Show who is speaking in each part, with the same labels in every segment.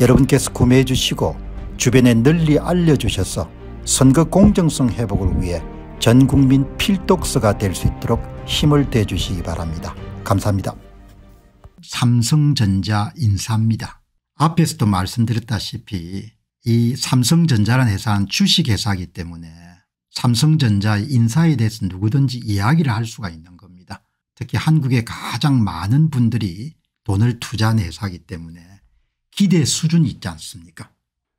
Speaker 1: 여러분께서 구매해 주시고 주변에 널리 알려주셔서 선거 공정성 회복을 위해 전국민 필독서가 될 수 있도록 힘을 대주시기 바랍니다. 감사합니다. 삼성전자 인사입니다. 앞에서도 말씀드렸다시피 이삼성전자라 회사는 주식회사이기 때문에 삼성전자의 인사에 대해서 누구든지 이야기를 할 수가 있는 겁니다. 특히 한국에 가장 많은 분들이 돈을 투자한 회사이기 때문에 기대 수준이 있지 않습니까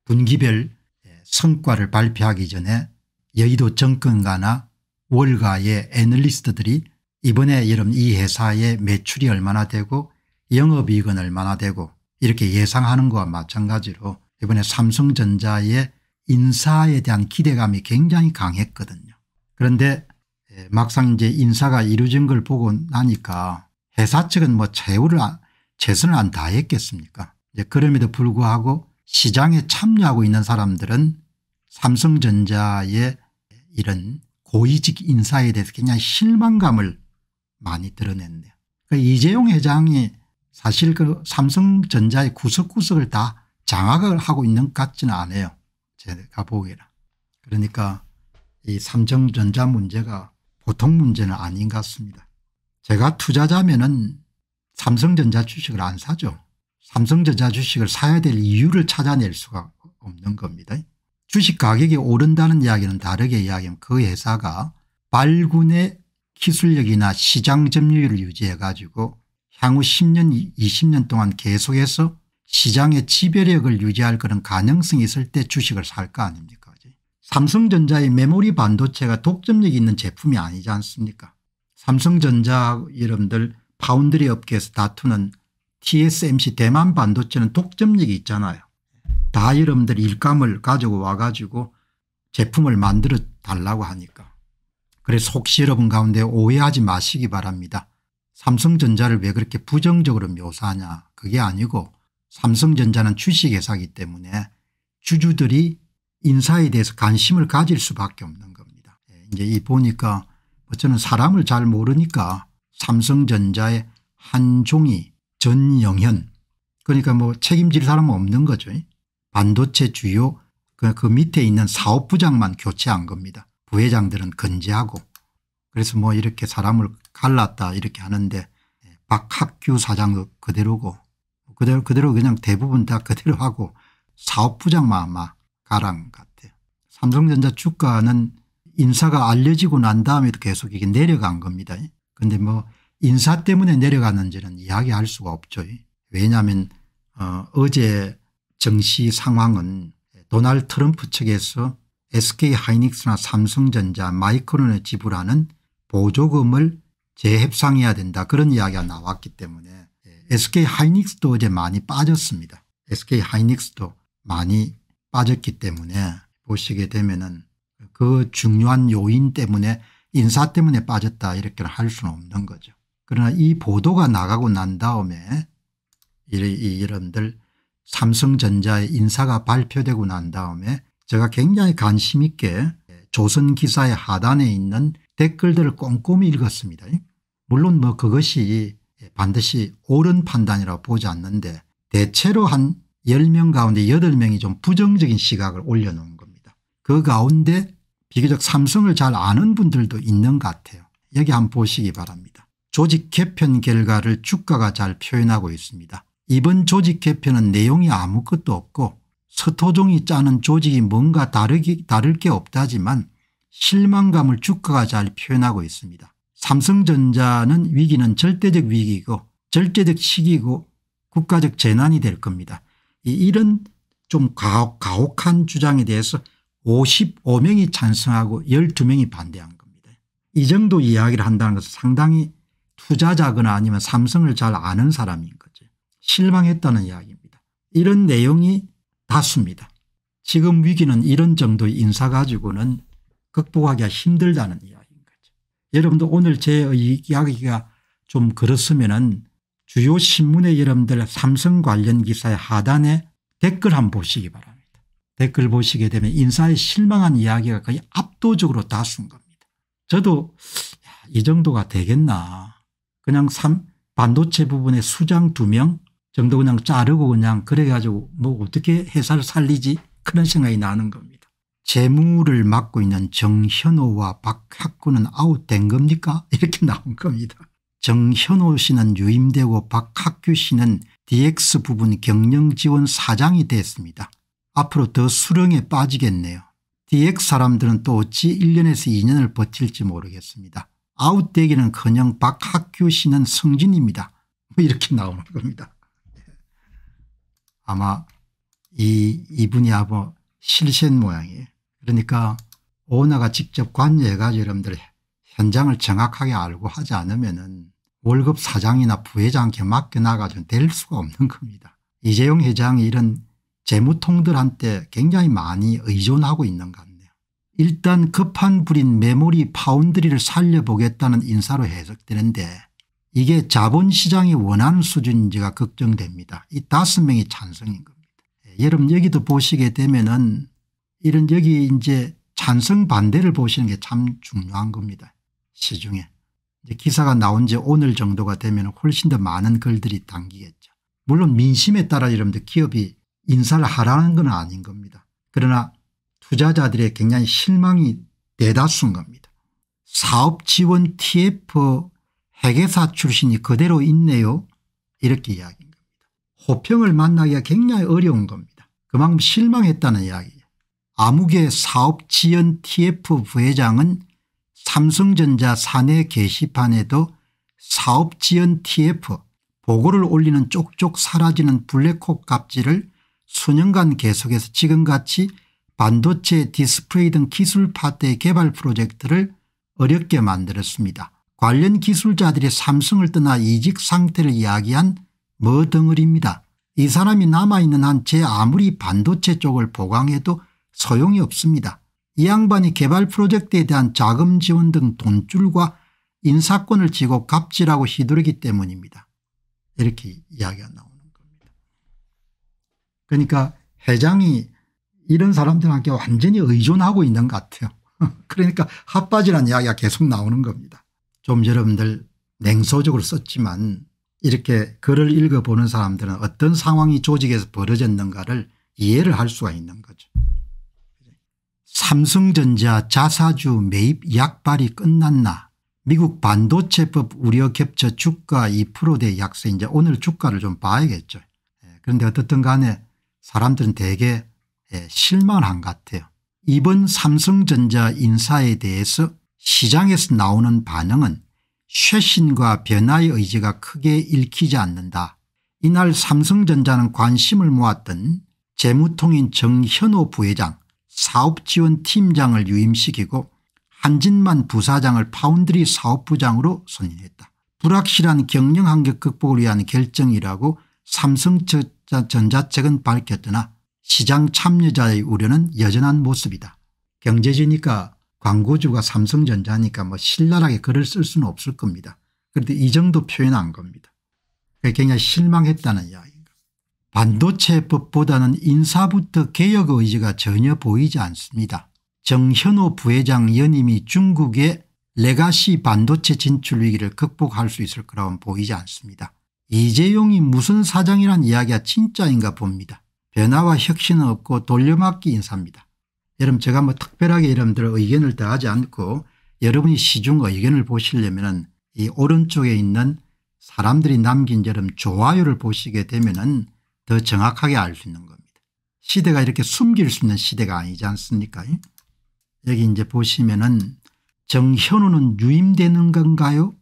Speaker 1: 분기별 예, 성과를 발표하기 전에 여의도 정권가나 월가의 애널리스트들이 이번에 여러분 이 회사의 매출이 얼마나 되고 영업이익은 얼마나 되고 이렇게 예상하는 것과 마찬가지로 이번에 삼성전자의 인사에 대한 기대감이 굉장히 강했거든요. 그런데 예, 막상 이제 인사가 이루어진 걸 보고 나니까 회사 측은 뭐 최후를 최선을 안 다했겠습니까 그럼에도 불구하고 시장에 참여하고 있는 사람들은 삼성전자의 이런 고위직 인사에 대해서 그냥 실망감을 많이 드러냈네요. 그러니까 이재용 회장이 사실 그 삼성전자의 구석구석을 다 장악을 하고 있는 것 같지는 않아요. 제가 보기에는. 그러니까 이 삼성전자 문제가 보통 문제는 아닌 것 같습니다. 제가 투자자면은 삼성전자 주식을 안 사죠. 삼성전자 주식을 사야 될 이유를 찾아낼 수가 없는 겁니다. 주식 가격이 오른다는 이야기는 다르게 이야기하면 그 회사가 발군의 기술력이나 시장 점유율을 유지해 가지고 향후 10년 20년 동안 계속해서 시장의 지배력을 유지할 그런 가능성이 있을 때 주식을 살 거 아닙니까 삼성전자의 메모리 반도체가 독점력이 있는 제품이 아니지 않습니까 삼성전자 여러분들 파운드리 업계에서 다투는 TSMC 대만 반도체는 독점력이 있잖아요. 다 여러분들 일감을 가지고 와가지고 제품을 만들어 달라고 하니까. 그래서 혹시 여러분 가운데 오해하지 마시기 바랍니다. 삼성전자를 왜 그렇게 부정적으로 묘사하냐 그게 아니고 삼성전자는 주식회사이기 때문에 주주들이 인사에 대해서 관심을 가질 수밖에 없는 겁니다. 예, 이제 이 보니까 뭐 저는 사람을 잘 모르니까 삼성전자의 한종이 전영현 그러니까 뭐 책임질 사람은 없는 거죠. 반도체 주요 그, 그 밑에 있는 사업부장만 교체한 겁니다. 부회장들은 건재하고 그래서 뭐 이렇게 사람을 갈랐다 이렇게 하는데 예, 박학규 사장도 그대로고 그대로 그대로 그냥 대부분 다 그대로 하고 사업부장만 아마 가랑 같아요. 삼성전자 주가는 인사가 알려지고 난 다음에도 계속 이게 내려간 겁니다. 근데 뭐 인사 때문에 내려갔는지는 이야기할 수가 없죠. 왜냐하면 어, 어제 정시 상황은 도널 트럼프 측에서 SK 하이닉스나 삼성전자 마이크론에 지불하는 보조금을 재협상해야 된다 그런 이야기가 나왔기 때문에 SK 예, 하이닉스도 어제 많이 빠졌습니다. SK 하이닉스도 많이 빠졌기 때문에 보시게 되면은 그 중요한 요인 때문에 인사 때문에 빠졌다 이렇게 할 수는 없는 거죠. 그러나 이 보도가 나가고 난 다음에 이름들 삼성전자의 인사가 발표되고 난 다음에 제가 굉장히 관심 있게 조선 기사의 하단에 있는 댓글들을 꼼꼼히 읽었습니다. 물론 뭐 그것이 반드시 옳은 판단이라고 보지 않는데 대체로 한 10명 가운데 8명이 좀 부정적인 시각을 올려놓은 겁니다. 그 가운데 비교적 삼성을 잘 아는 분들도 있는 것 같아요. 여기 한번 보시기 바랍니다. 조직 개편 결과를 주가가 잘 표현하고 있습니다. 이번 조직 개편은 내용이 아무것도 없고 서토종이 짜는 조직이 뭔가 다르기, 다를 게 없다지만 실망감을 주가가 잘 표현하고 있습니다. 삼성전자는 위기는 절대적 위기고 절대적 시기고 국가적 재난이 될 겁니다. 이런 좀 가혹, 한 주장에 대해서 55명이 찬성하고 12명이 반대한 겁니다. 이 정도 이야기를 한다는 것은 상당히 투자자거나 아니면 삼성을 잘 아는 사람인 거죠. 실망했다는 이야기입니다. 이런 내용이 다수입니다. 지금 위기는 이런 정도의 인사 가지고는 극복하기가 힘들다는 이야기인 거죠. 여러분도 오늘 제 이야기가 좀 그렇으면은 주요 신문의 여러분들 삼성 관련 기사의 하단에 댓글 한번 보시기 바랍니다. 댓글 보시게 되면 인사에 실망한 이야기가 거의 압도적으로 다수인 겁니다. 저도 이 정도가 되겠나 그냥 산 반도체 부분에 수장 두 명 정도 그냥 자르고 그냥 그래 가지고 뭐 어떻게 회사를 살리지 그런 생각이 나는 겁니다. 재무를 맡고 있는 정현호와 박학구는 아웃된 겁니까 이렇게 나온 겁니다. 정현호 씨는 유임되고 박학규 씨는 DX 부분 경영지원 사장이 됐습니다. 앞으로 더수령에 빠지겠네요. DX 사람들은 또 어찌 1년에서 2년을 버틸지 모르겠습니다. 아웃되기는커녕 박학규 씨는 성진입니다. 뭐 이렇게 나오는 겁니다. 아마 이 이분이 아마 실신 모양이에요. 그러니까 오너가 직접 관여해가지고 여러분들 현장을 정확하게 알고 하지 않으면은 월급 사장이나 부회장께 맡겨나가지될 수가 없는 겁니다. 이재용 회장이 이런 재무통들한테 굉장히 많이 의존하고 있는 겁니다. 일단 급한 불인 메모리 파운드리를 살려보겠다는 인사로 해석되는데 이게 자본시장이 원하는 수준인지가 걱정됩니다. 이 다섯 명이 찬성인 겁니다. 예, 여러분 여기도 보시게 되면은 이런 여기 이제 찬성 반대를 보시는 게 참 중요한 겁니다. 시중에. 이제 기사가 나온 지 오늘 정도가 되면 훨씬 더 많은 글들이 담기겠죠. 물론 민심에 따라 여러분들 기업이 인사를 하라는 건 아닌 겁니다. 그러나 투자자들의 굉장히 실망이 대다수인 겁니다. 사업지원 TF 회계사 출신이 그대로 있네요 이렇게 이야기인 겁니다. 호평을 만나기가 굉장히 어려운 겁니다. 그만큼 실망했다는 이야기예요. 암흑의 사업지원 TF 부회장은 삼성전자 사내 게시판에도 사업지연 TF 보고를 올리는 쪽쪽 사라지는 블랙콕 갑질을 수년간 계속해서 지금같이 반도체 디스플레이 등 기술 파트의 개발 프로젝트를 어렵게 만들었습니다. 관련 기술자들이 삼성을 떠나 이직 상태를 이야기한 머덩어리입니다. 뭐 이 사람이 남아있는 한 제 아무리 반도체 쪽을 보강해도 소용이 없습니다. 이 양반이 개발 프로젝트에 대한 자금 지원 등 돈줄과 인사권을 쥐고 갑질하고 휘두르기 때문입니다. 이렇게 이야기가 나오는 겁니다. 그러니까 회장이 이런 사람들한테 완전히 의존하고 있는 것 같아요. 그러니까 핫바지란 이야기가 계속 나오는 겁니다. 좀 여러분들 냉소적으로 썼지만 이렇게 글을 읽어보는 사람들은 어떤 상황이 조직에서 벌어졌는가를 이해를 할 수가 있는 거죠. 삼성전자 자사주 매입 약발이 끝났나 미국 반도체법 우려 겹쳐 주가 2%대 약세 이제 오늘 주가를 좀 봐야겠죠. 예, 그런데 어떻든 간에 사람들은 대개 예, 실망한 것 같아요. 이번 삼성전자 인사에 대해서 시장에서 나오는 반응은 쇄신과 변화의 의지가 크게 읽히지 않는다. 이날 삼성전자는 관심을 모았던 재무통인 정현호 부회장 사업지원팀장을 유임시키고 한진만 부사장을 파운드리 사업부장으로 선임했다. 불확실한 경영 한계 극복을 위한 결정이라고 삼성전자 측은 밝혔으나 시장 참여자의 우려는 여전한 모습이다. 경제지니까 광고주가 삼성전자니까 뭐 신랄하게 글을 쓸 수는 없을 겁니다. 그런데 이 정도 표현한 겁니다. 굉장히 실망했다는 이야기입니다. 반도체법보다는 인사부터 개혁 의지가 의 전혀 보이지 않습니다. 정현호 부회장 연임이 중국의 레가시 반도체 진출 위기를 극복할 수 있을 거라고는 보이지 않습니다. 이재용이 무슨 사장이란 이야기가 진짜인가 봅니다. 변화와 혁신은 없고 돌려막기 인사입니다. 여러분 제가 뭐 특별하게 여러분들 의견을 더하지 않고 여러분이 시중 의견을 보시려면 이 오른쪽에 있는 사람들이 남긴 여름 좋아요를 보시게 되면 더 정확하게 알 수 있는 겁니다. 시대가 이렇게 숨길 수 있는 시대가 아니지 않습니까 여기 이제 보시면 은 정현우는 유임되는 건가요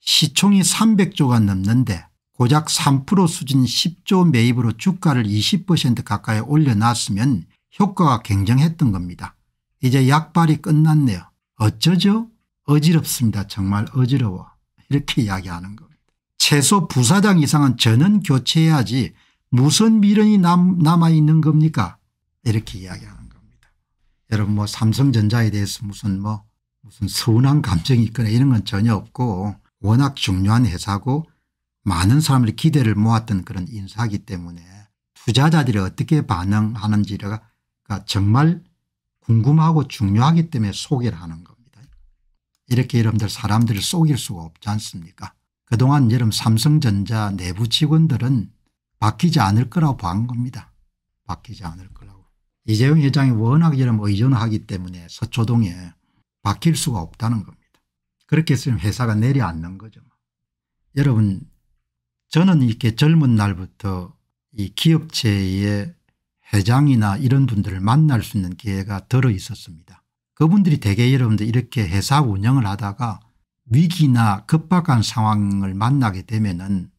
Speaker 1: 시총이 300조가 넘는데 고작 3% 수준 10조 매입으로 주가를 20% 가까이 올려놨으면 효과가 굉장했던 겁니다. 이제 약발이 끝났네요. 어쩌죠? 어지럽습니다. 정말 어지러워. 이렇게 이야기하는 겁니다. 최소 부사장 이상은 전원 교체해야지 무슨 미련이 남, 아있는 겁니까? 이렇게 이야기하는 겁니다. 여러분 뭐 삼성전자에 대해서 무슨 뭐 무슨 서운한 감정이 있거나 이런 건 전혀 없고 워낙 중요한 회사고 많은 사람들이 기대를 모았던 그런 인사기 때문에 투자자들이 어떻게 반응하는지가 정말 궁금하고 중요하기 때문에 소개를 하는 겁니다. 이렇게 여러분들 사람들을 속일 수가 없지 않습니까 그동안 여러분 삼성전자 내부 직원들은 바뀌지 않을 거라고 본 겁니다. 바뀌지 않을 거라고. 이재용 회장이 워낙 여러분 의존하기 때문에 서초동에 바뀔 수가 없다는 겁니다. 그렇게 했으면 회사가 내려앉는 거죠. 여러분 저는 이렇게 젊은 날부터 이 기업체의 회장이나 이런 분들을 만날 수 있는 기회가 들어 있었습니다. 그분들이 대개 여러분들 이렇게 회사 운영을 하다가 위기나 급박한 상황을 만나게 되면은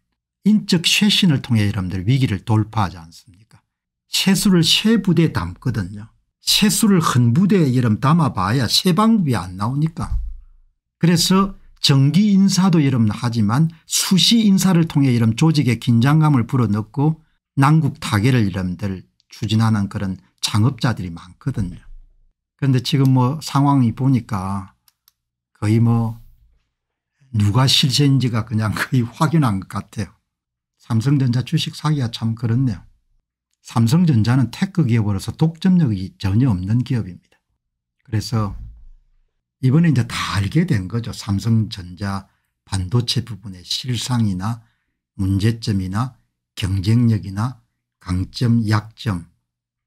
Speaker 1: 인적 쇄신을 통해 여러분들 위기를 돌파하지 않습니까? 세수를 세 부대에 담거든요. 세수를 한 부대에 여러분 담아봐야 세 방법이 안 나오니까. 그래서 정기 인사도 여러분 하지만 수시 인사를 통해 여러분 조직의 긴장감을 불어넣고 난국 타개를 여러분들 추진하는 그런 창업자들이 많거든요. 그런데 지금 뭐 상황이 보니까 거의 뭐 누가 실세인지가 그냥 거의 확인한것 같아요. 삼성전자 주식 사기가 참 그렇네요. 삼성전자는 테크 기업으로서 독점력이 전혀 없는 기업입니다. 그래서 이번에 이제 다 알게 된 거죠. 삼성전자 반도체 부분의 실상이나 문제점이나 경쟁력이나 강점 약점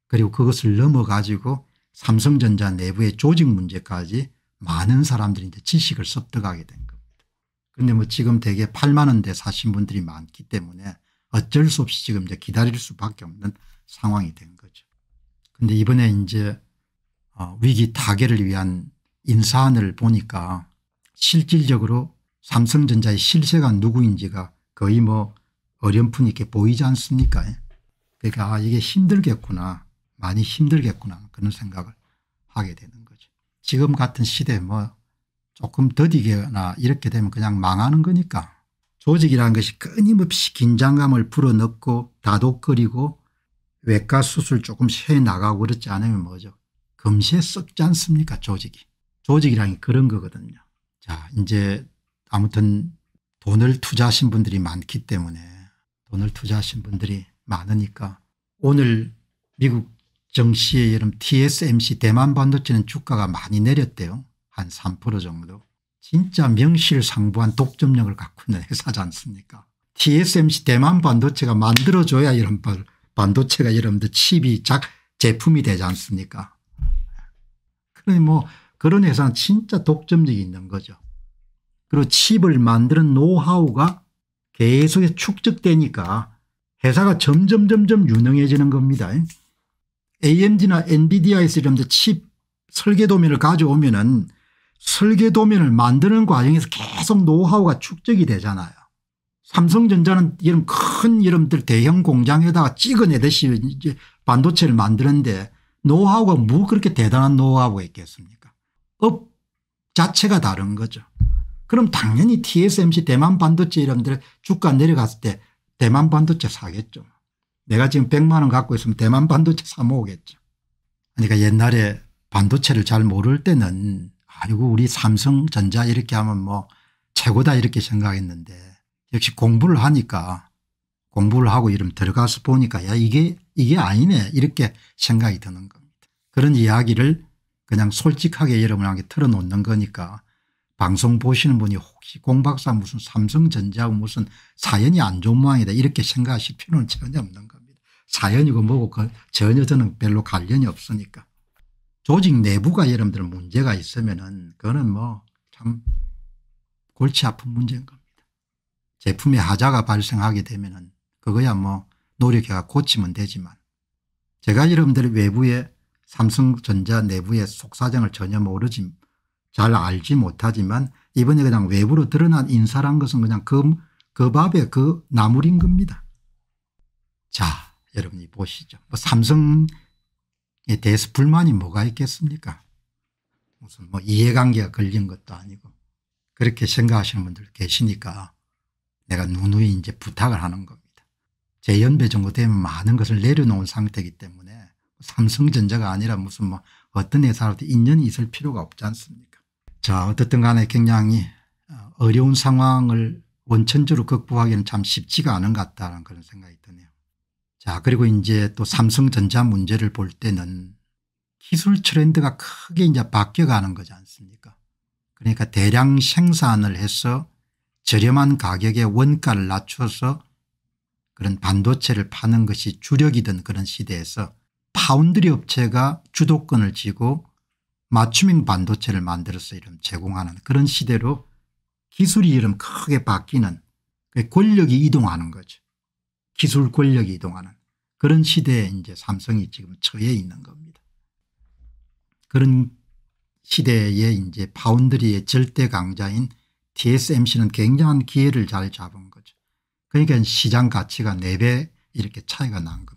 Speaker 1: 그리고 그것을 넘어가지고 삼성전자 내부의 조직 문제까지 많은 사람들이 이제 지식을 습득하게 된 겁니다. 그런데 뭐 지금 대개 8만 원대 사신 분들이 많기 때문에 어쩔 수 없이 지금 이제 기다릴 수밖에 없는 상황이 된 거죠. 그런데 이번에 이제 어, 위기 타개를 위한 인사안을 보니까 실질적으로 삼성전자의 실세가 누구인지가 거의 뭐 어렴풋 이렇게 보이지 않습니까 예? 그러니까 아 이게 힘들겠구나 많이 힘들겠구나 그런 생각을 하게 되는 거죠. 지금 같은 시대에 뭐 조금 더디거나 이렇게 되면 그냥 망하는 거니까 조직이라는 것이 끊임없이 긴장감을 불어넣고 다독거리고 외과 수술 조금씩 해나가고 그렇지 않으면 뭐죠. 금세 썩지 않습니까 조직이. 조직이란 그런 거거든요. 자 이제 아무튼 돈을 투자하신 분들이 많기 때문에 돈을 투자하신 분들이 많으니까 오늘 미국 정시에 여름 TSMC 대만 반도체는 주가가 많이 내렸대요. 한 3% 정도. 진짜 명실상부한 독점력을 갖고 있는 회사지 않습니까 TSMC 대만 반도체가 만들어줘야 이런 반도체가 여러분들 칩이 작 제품이 되지 않습니까 그러니 뭐 그런 회사는 진짜 독점력이 있는 거죠. 그리고 칩을 만드는 노하우가 계속 축적되니까 회사가 점점 점점 유능해지는 겁니다. AMD나 엔비디아에서 이런 칩 설계 도면을 가져오면 은 설계 도면을 만드는 과정에서 계속 노하우가 축적이 되잖아요. 삼성전자는 이런 큰 이름들 대형 공장에다가 찍어내듯이 이제 반도체를 만드는데 노하우가 뭐 그렇게 대단한 노하우가 있겠습니까 업 자체가 다른 거죠. 그럼 당연히 TSMC 대만 반도체 이런데 주가 내려갔을 때 대만 반도체 사겠죠. 내가 지금 100만 원 갖고 있으면 대만 반도체 사 모으겠죠. 그러니까 옛날에 반도체를 잘 모를 때는 아이고 우리 삼성전자 이렇게 하면 뭐 최고다 이렇게 생각했는데 역시 공부를 하니까 공부를 하고 이름 들어가서 보니까 야 이게 이게 아니네 이렇게 생각이 드는 겁니다. 그런 이야기를 그냥 솔직하게 여러분에게 털어놓는 거니까 방송 보시는 분이 혹시 공 박사 무슨 삼성전자하고 무슨 사연이 안 좋은 모양이다 이렇게 생각하실 필요는 전혀 없는 겁니다. 사연이고 뭐고 그 전혀 저는 별로 관련이 없으니까. 조직 내부가 여러분들 문제가 있으면 은 그거는 뭐 참 골치 아픈 문제인 겁니다. 제품에 하자가 발생하게 되면 은 그거야 뭐 노력해가 고치면 되지만 제가 여러분들 외부에 삼성전자 내부의 속사정을 전혀 모르지 잘 알지 못하지만 이번에 그냥 외부로 드러난 인사란 것은 그냥 그, 그밥에그 나물인 겁니다. 자 여러분이 보시죠. 뭐 삼성에 대해서 불만이 뭐가 있겠습니까 무슨 뭐 이해관계가 걸린 것도 아니고 그렇게 생각하시는 분들 계시니까 내가 누누이 이제 부탁을 하는 겁니다. 제 연배 정도 되면 많은 것을 내려놓은 상태이기 때문에 삼성전자가 아니라 무슨 뭐 어떤 회사라도 인연이 있을 필요가 없지 않습니까 자 어떻든 간에 굉장히 어, 어려운 상황을 원천적으로 극복하기는 참 쉽지가 않은 것 같다는 그런 생각이 드네요. 자 그리고 이제 또 삼성전자 문제를 볼 때는 기술 트렌드가 크게 이제 바뀌어가는 거지 않습니까 그러니까 대량 생산을 해서 저렴한 가격에 원가를 낮춰서 그런 반도체를 파는 것이 주력이던 그런 시대에서 파운드리 업체가 주도권을 쥐고 맞춤형 반도체를 만들어서 이름 제공하는 그런 시대로 기술이 이름 크게 바뀌는 그 권력이 이동하는 거죠. 기술 권력이 이동하는 그런 시대에 이제 삼성이 지금 처해 있는 겁니다. 그런 시대에 이제 파운드리의 절대 강자인 TSMC는 굉장한 기회를 잘 잡은 거죠. 그러니까 시장 가치가 4배 이렇게 차이가 난 겁니다.